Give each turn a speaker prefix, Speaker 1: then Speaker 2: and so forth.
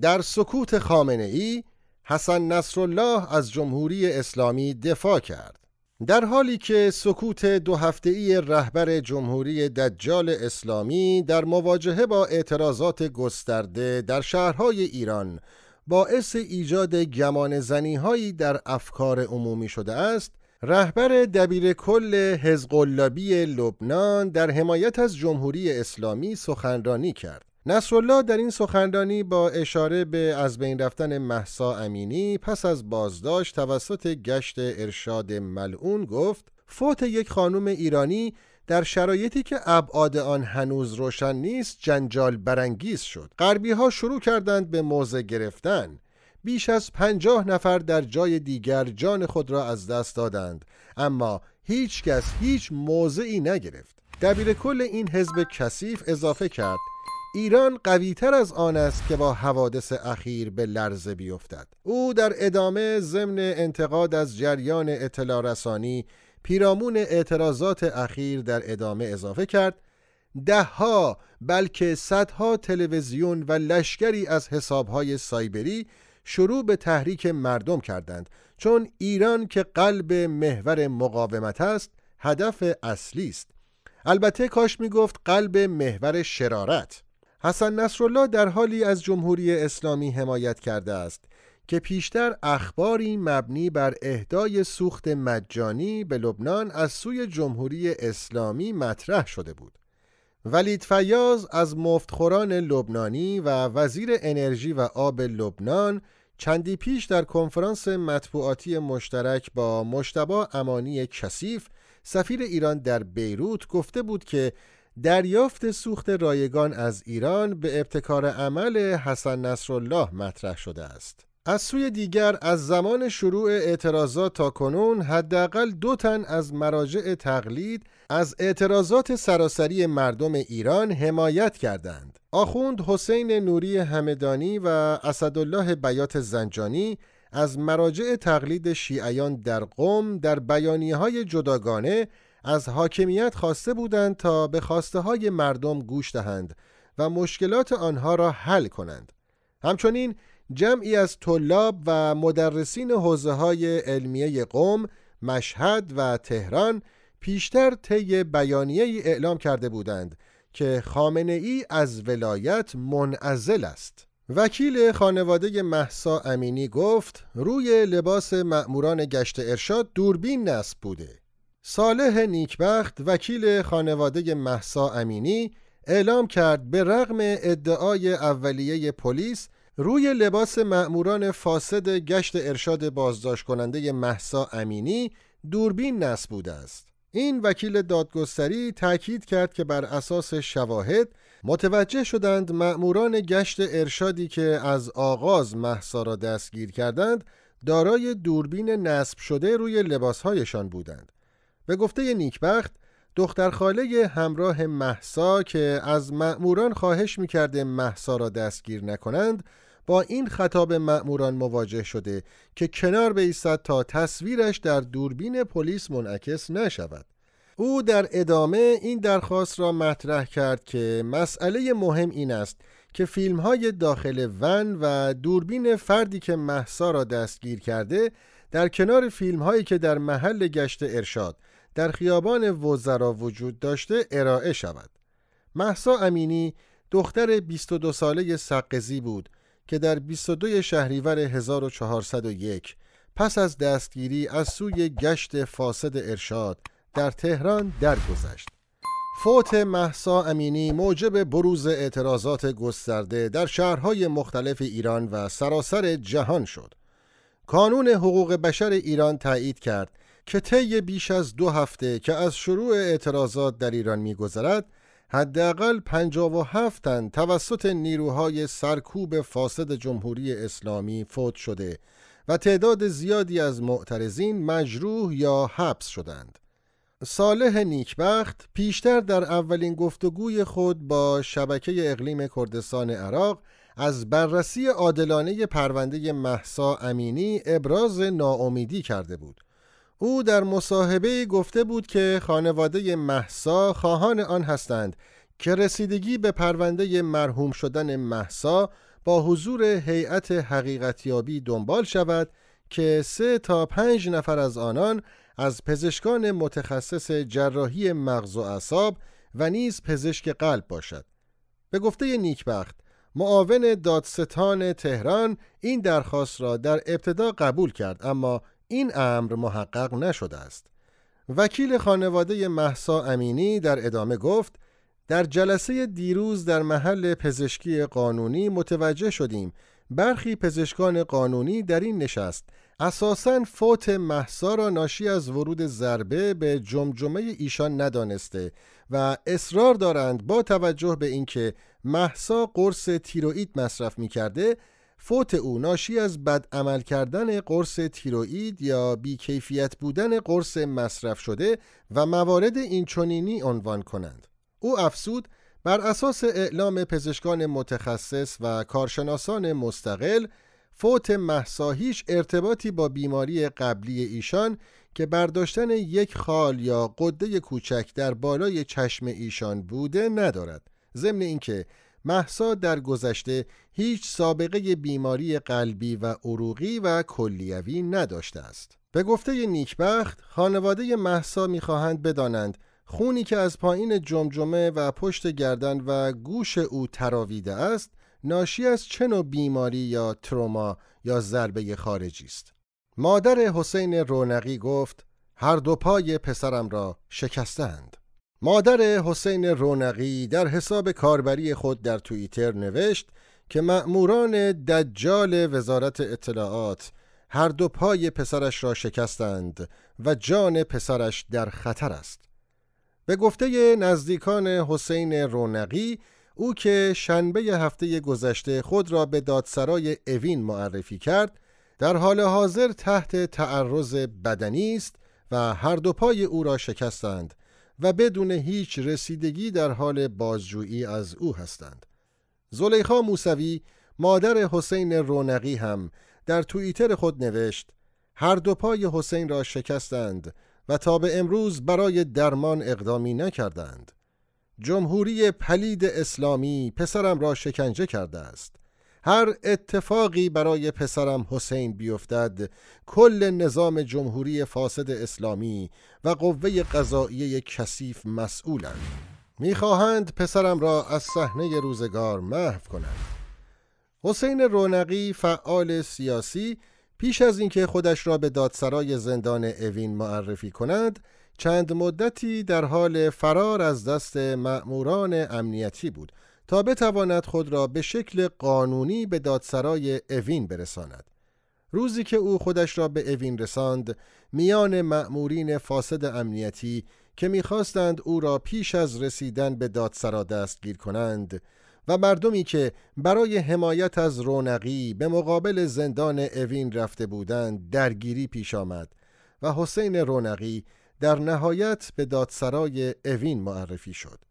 Speaker 1: در سکوت خامنه ای حسن نصرالله از جمهوری اسلامی دفاع کرد در حالی که سکوت دو هفته ای رهبر جمهوری دجال اسلامی در مواجهه با اعتراضات گسترده در شهرهای ایران باعث ایجاد گمان زنی در افکار عمومی شده است رهبر دبیر کل حزب لبنان در حمایت از جمهوری اسلامی سخنرانی کرد نصرالله در این سخنرانی با اشاره به از بین رفتن محسا امینی پس از بازداشت توسط گشت ارشاد ملعون گفت فوت یک خانم ایرانی در شرایطی که ابعاد آن هنوز روشن نیست جنجال برانگیز شد غربی ها شروع کردند به موضع گرفتن بیش از پنجاه نفر در جای دیگر جان خود را از دست دادند اما هیچ کس هیچ موضعی نگرفت دبیر کل این حزب کثیف اضافه کرد ایران قویتر از آن است که با حوادث اخیر به لرزه بیفتد او در ادامه ضمن انتقاد از جریان اطلاع رسانی پیرامون اعتراضات اخیر در ادامه اضافه کرد دهها بلکه صدها تلویزیون و لشکری از حسابهای سایبری شروع به تحریک مردم کردند چون ایران که قلب محور مقاومت است هدف اصلی است البته کاش می گفت قلب محور شرارت حسن نصرالله در حالی از جمهوری اسلامی حمایت کرده است که پیشتر اخباری مبنی بر اهدای سوخت مجانی به لبنان از سوی جمهوری اسلامی مطرح شده بود. ولید فیاض از مفتخوران لبنانی و وزیر انرژی و آب لبنان چندی پیش در کنفرانس مطبوعاتی مشترک با مشتبا امانی کثیف سفیر ایران در بیروت گفته بود که دریافت سوخت رایگان از ایران به ابتکار عمل حسن نصرالله مطرح شده است. از سوی دیگر از زمان شروع اعتراضات تا کنون حداقل دو تن از مراجع تقلید از اعتراضات سراسری مردم ایران حمایت کردند. آخوند حسین نوری همدانی و اسدالله بیات زنجانی از مراجع تقلید شیعیان در قوم در بیانیه‌های جداگانه از حاکمیت خواسته بودند تا به خواسته های مردم گوش دهند و مشکلات آنها را حل کنند. همچنین جمعی از طلاب و مدرسین حوزه های علمیه قوم، مشهد و تهران پیشتر طی بیانیه ای اعلام کرده بودند که خامنه ای از ولایت منعزل است. وکیل خانواده محسا امینی گفت روی لباس مأموران گشت ارشاد دوربین نصب بوده صالح نیکبخت وکیل خانواده محسا امینی اعلام کرد به رغم ادعای اولیه پلیس روی لباس مأموران فاسد گشت ارشاد بازداشت کننده محسا امینی دوربین نصب بوده است. این وکیل دادگستری تاکید کرد که بر اساس شواهد متوجه شدند مأموران گشت ارشادی که از آغاز محسا را دستگیر کردند دارای دوربین نصب شده روی لباسهایشان بودند به گفته نیکبخت دختر خاله همراه محسا که از مأموران خواهش میکرده محسا را دستگیر نکنند با این خطاب مأموران مواجه شده که کنار بایستد تا تصویرش در دوربین پلیس منعکس نشود او در ادامه این درخواست را مطرح کرد که مسئله مهم این است که فیلم های داخل ون و دوربین فردی که محسا را دستگیر کرده در کنار فیلم هایی که در محل گشت ارشاد در خیابان وزرا وجود داشته ارائه شود. محسا امینی دختر 22 ساله سقزی بود که در 22 شهریور 1401 پس از دستگیری از سوی گشت فاسد ارشاد در تهران درگذشت. فوت محسا امینی موجب بروز اعتراضات گسترده در شهرهای مختلف ایران و سراسر جهان شد. کانون حقوق بشر ایران تایید کرد که طی بیش از دو هفته که از شروع اعتراضات در ایران میگذرد حداقل 57 تن توسط نیروهای سرکوب فاسد جمهوری اسلامی فوت شده و تعداد زیادی از معترضین مجروح یا حبس شدند. صالح نیکبخت پیشتر در اولین گفتگوی خود با شبکه اقلیم کردستان عراق از بررسی عادلانه پرونده محسا امینی ابراز ناامیدی کرده بود او در مصاحبه گفته بود که خانواده محسا خواهان آن هستند که رسیدگی به پرونده مرحوم شدن محسا با حضور هیئت حقیقتیابی دنبال شود که سه تا پنج نفر از آنان از پزشکان متخصص جراحی مغز و اعصاب و نیز پزشک قلب باشد به گفته نیکبخت معاون دادستان تهران این درخواست را در ابتدا قبول کرد اما این امر محقق نشده است وکیل خانواده محسا امینی در ادامه گفت در جلسه دیروز در محل پزشکی قانونی متوجه شدیم برخی پزشکان قانونی در این نشست اساسا فوت محسا را ناشی از ورود ضربه به جمجمه ایشان ندانسته و اصرار دارند با توجه به اینکه محسا قرص تیروئید مصرف می کرده فوت او ناشی از بدعمل کردن قرص تیروئید یا بیکیفیت بودن قرص مصرف شده و موارد اینچنینی عنوان کنند. او افسود بر اساس اعلام پزشکان متخصص و کارشناسان مستقل فوت محسا ارتباطی با بیماری قبلی ایشان که برداشتن یک خال یا قده کوچک در بالای چشم ایشان بوده ندارد ضمن اینکه محسا در گذشته هیچ سابقه بیماری قلبی و عروقی و کلیوی نداشته است. به گفته نیکبخت، خانواده محسا میخواهند بدانند خونی که از پایین جمجمه و پشت گردن و گوش او تراویده است، ناشی از چه نوع بیماری یا تروما یا ضربه خارجی است. مادر حسین رونقی گفت هر دو پای پسرم را شکستند. مادر حسین رونقی در حساب کاربری خود در توییتر نوشت که مأموران دجال وزارت اطلاعات هر دو پای پسرش را شکستند و جان پسرش در خطر است. به گفته نزدیکان حسین رونقی او که شنبه هفته گذشته خود را به دادسرای اوین معرفی کرد در حال حاضر تحت تعرض بدنی است و هر دو پای او را شکستند و بدون هیچ رسیدگی در حال بازجویی از او هستند. زلیخا موسوی مادر حسین رونقی هم در توییتر خود نوشت هر دو پای حسین را شکستند و تا به امروز برای درمان اقدامی نکردند. جمهوری پلید اسلامی پسرم را شکنجه کرده است. هر اتفاقی برای پسرم حسین بیفتد کل نظام جمهوری فاسد اسلامی و قوه قضایی کثیف مسئولند میخواهند پسرم را از صحنه روزگار محو کنند حسین رونقی فعال سیاسی پیش از اینکه خودش را به دادسرای زندان اوین معرفی کند چند مدتی در حال فرار از دست مأموران امنیتی بود تا بتواند خود را به شکل قانونی به دادسرای اوین برساند. روزی که او خودش را به اوین رساند، میان مأمورین فاسد امنیتی که میخواستند او را پیش از رسیدن به دادسرا دستگیر کنند و مردمی که برای حمایت از رونقی به مقابل زندان اوین رفته بودند درگیری پیش آمد و حسین رونقی در نهایت به دادسرای اوین معرفی شد.